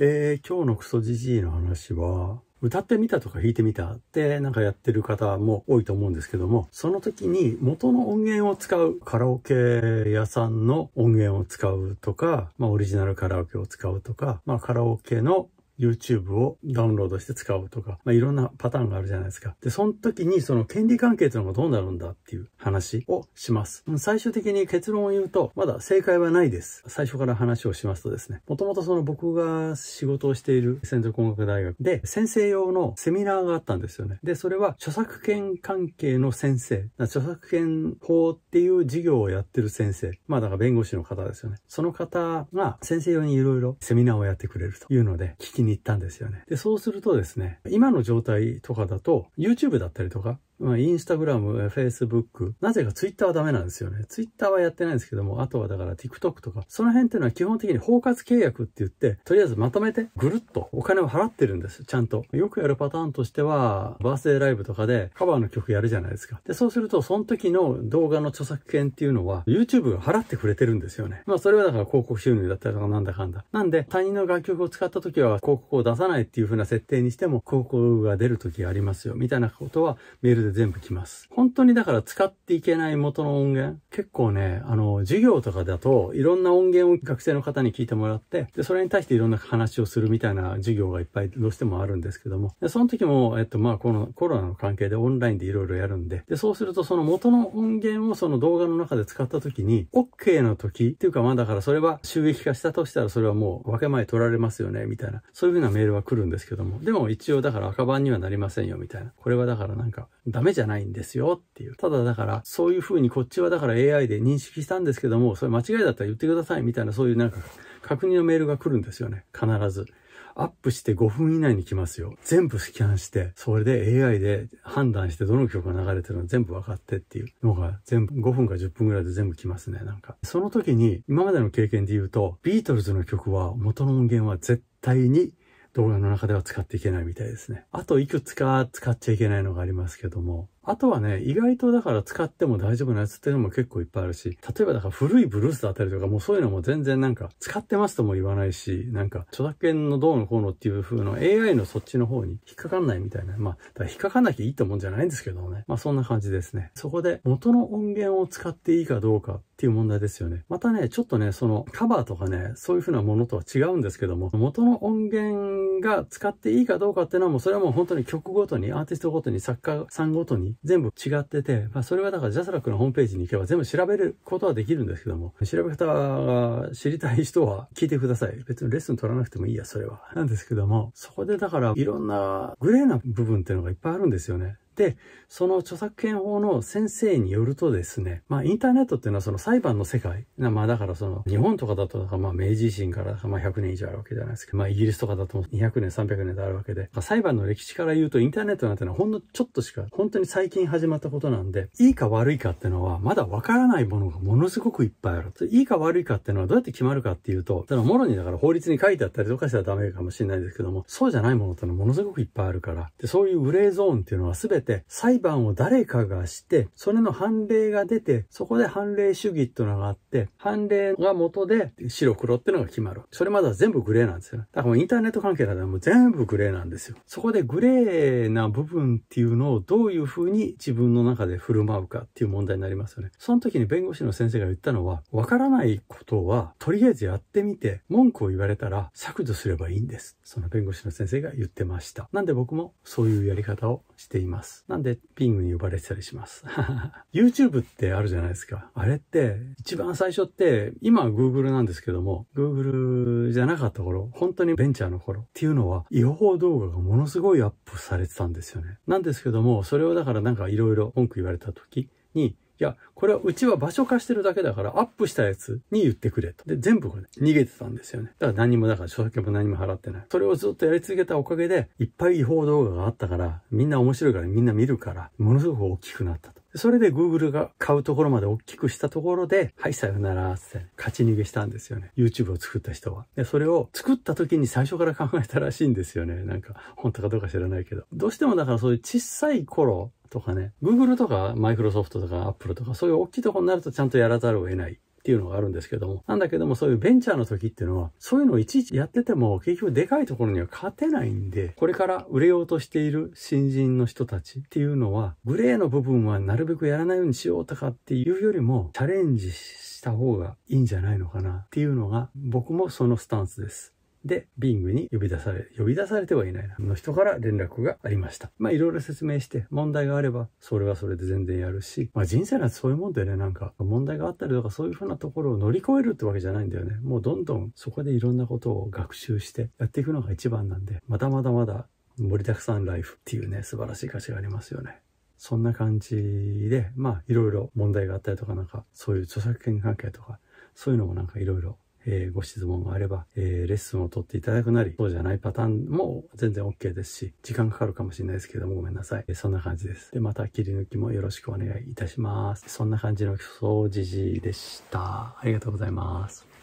えー、今日のクソジジイの話は、歌ってみたとか弾いてみたってなんかやってる方も多いと思うんですけども、その時に元の音源を使う、カラオケ屋さんの音源を使うとか、まあオリジナルカラオケを使うとか、まあカラオケの YouTube をダウンロードして使うとか、まあ、いろんなパターンがあるじゃないですか。で、その時にその権利関係というのがどうなるんだっていう話をします。最終的に結論を言うと、まだ正解はないです。最初から話をしますとですね、もともとその僕が仕事をしている専属音楽大学で、先生用のセミナーがあったんですよね。で、それは著作権関係の先生、著作権法っていう授業をやってる先生、まあだから弁護士の方ですよね。その方が先生用にいろいろセミナーをやってくれるというので、聞きに行ったんですよね。で、そうするとですね、今の状態とかだと、YouTube だったりとか、インスタグラム、フェイスブック。なぜかツイッターはダメなんですよね。ツイッターはやってないんですけども、あとはだから TikTok とか、その辺っていうのは基本的に包括契約って言って、とりあえずまとめてぐるっとお金を払ってるんです、ちゃんと。よくやるパターンとしては、バースデーライブとかでカバーの曲やるじゃないですか。で、そうすると、その時の動画の著作権っていうのは、YouTube が払ってくれてるんですよね。まあ、それはだから広告収入だったりとかなんだかんだ。なんで、他人の楽曲を使った時は広告を出さないっていう風な設定にしても、広告が出る時がありますよ、みたいなことはメールで全部来ます。本当にだから使っていけない元の音源、結構ね、あの、授業とかだと、いろんな音源を学生の方に聞いてもらって、で、それに対していろんな話をするみたいな授業がいっぱいどうしてもあるんですけども、で、その時も、えっと、まあ、このコロナの関係でオンラインでいろいろやるんで、で、そうするとその元の音源をその動画の中で使った時に、OK の時っていうか、まあ、だからそれは収益化したとしたら、それはもう分け前取られますよね、みたいな、そういうふうなメールは来るんですけども、でも一応だから赤番にはなりませんよ、みたいな。これはだからなんか、ダメじゃないんですよっていう。ただだから、そういう風にこっちはだから AI で認識したんですけども、それ間違いだったら言ってくださいみたいなそういうなんか確認のメールが来るんですよね。必ず。アップして5分以内に来ますよ。全部スキャンして、それで AI で判断してどの曲が流れてるの全部分かってっていうのが全部5分か10分ぐらいで全部来ますね、なんか。その時に今までの経験で言うと、ビートルズの曲は元の音源は絶対に動画の中では使っていけないみたいですね。あといくつか使っちゃいけないのがありますけども、あとはね、意外とだから使っても大丈夫なやつっていうのも結構いっぱいあるし、例えばだから古いブルースだったりとか、もうそういうのも全然なんか使ってますとも言わないし、なんか著作権のどうのこうのっていう風の AI のそっちの方に引っかかんないみたいな。まあ、だから引っかかんなきゃいいってもんじゃないんですけどね。まあそんな感じですね。そこで元の音源を使っていいかどうかっていう問題ですよね。またね、ちょっとね、そのカバーとかね、そういう風なものとは違うんですけども、元の音源が使っていいかどうかっていうのはもうそれはもう本当に曲ごとに、アーティストごとに、作家さんごとに、全部違ってて、まあ、それはだから JASRAC のホームページに行けば全部調べることはできるんですけども、調べ方が知りたい人は聞いてください。別にレッスン取らなくてもいいや、それは。なんですけども、そこでだからいろんなグレーな部分っていうのがいっぱいあるんですよね。で、その著作権法の先生によるとですね、まあインターネットっていうのはその裁判の世界、まあだからその日本とかだとまあ明治維新からまあ100年以上あるわけじゃないですけど、まあイギリスとかだと200年、300年であるわけで、まあ、裁判の歴史から言うとインターネットなんてのはほんのちょっとしか、本当に最近始まったことなんで、いいか悪いかっていうのはまだわからないものがものすごくいっぱいある。いいか悪いかっていうのはどうやって決まるかっていうと、ただもろにだから法律に書いてあったりとかしたらダメかもしれないですけども、そうじゃないものってのはものすごくいっぱいあるから、でそういうグレーゾーンっていうのは全てて、裁判を誰かがして、それの判例が出て、そこで判例主義っていうのがあって、判例が元で白黒っていうのが決まる。それまでは全部グレーなんですよ、ね。だからインターネット関係だらもう全部グレーなんですよ。そこでグレーな部分っていうのをどういうふうに自分の中で振る舞うかっていう問題になりますよね。その時に弁護士の先生が言ったのは、わからないことは、とりあえずやってみて、文句を言われたら削除すればいいんです。その弁護士の先生が言ってました。なんで僕もそういうやり方をしています。。なんで、ピングに呼ばれてたりします。YouTube ってあるじゃないですか。あれって、一番最初って、今は Google なんですけども、Google じゃなかった頃、本当にベンチャーの頃っていうのは、違法動画がものすごいアップされてたんですよね。なんですけども、それをだからなんか色々文句言われた時に、いや、これはうちは場所化してるだけだから、アップしたやつに言ってくれと。で、全部これ、逃げてたんですよね。だから何も、だから、著作権も何も払ってない。それをずっとやり続けたおかげで、いっぱい違法動画があったから、みんな面白いから、みんな見るから、ものすごく大きくなったと。それで Google が買うところまで大きくしたところで、はい、さよなら、って、勝ち逃げしたんですよね。YouTube を作った人は。で、それを作った時に最初から考えたらしいんですよね。なんか、本当かどうか知らないけど。どうしてもだからそういう小さい頃とかね、Google とか Microsoft とか Apple とかそういう大きいとこになるとちゃんとやらざるを得ない。っていうのがあるんですけども、なんだけどもそういうベンチャーの時っていうのは、そういうのをいちいちやってても結局でかいところには勝てないんで、これから売れようとしている新人の人たちっていうのは、グレーの部分はなるべくやらないようにしようとかっていうよりも、チャレンジした方がいいんじゃないのかなっていうのが、僕もそのスタンスです。で、ビングに呼び出され、呼び出されてはいないな。の人から連絡がありました。まあ、いろいろ説明して、問題があれば、それはそれで全然やるし、まあ、人生なんてそういうもんだよね。なんか、問題があったりとか、そういうふうなところを乗り越えるってわけじゃないんだよね。もうどんどんそこでいろんなことを学習してやっていくのが一番なんで、まだまだまだ盛りだくさんライフっていうね、素晴らしい価値がありますよね。そんな感じで、まあ、いろいろ問題があったりとか、なんか、そういう著作権関係とか、そういうのもなんかいろいろえー、ご質問があれば、えー、レッスンを取っていただくなり、そうじゃないパターンも全然 OK ですし、時間かかるかもしれないですけども、ごめんなさい。えー、そんな感じです。で、また切り抜きもよろしくお願いいたします。そんな感じの掃除時でした。ありがとうございます。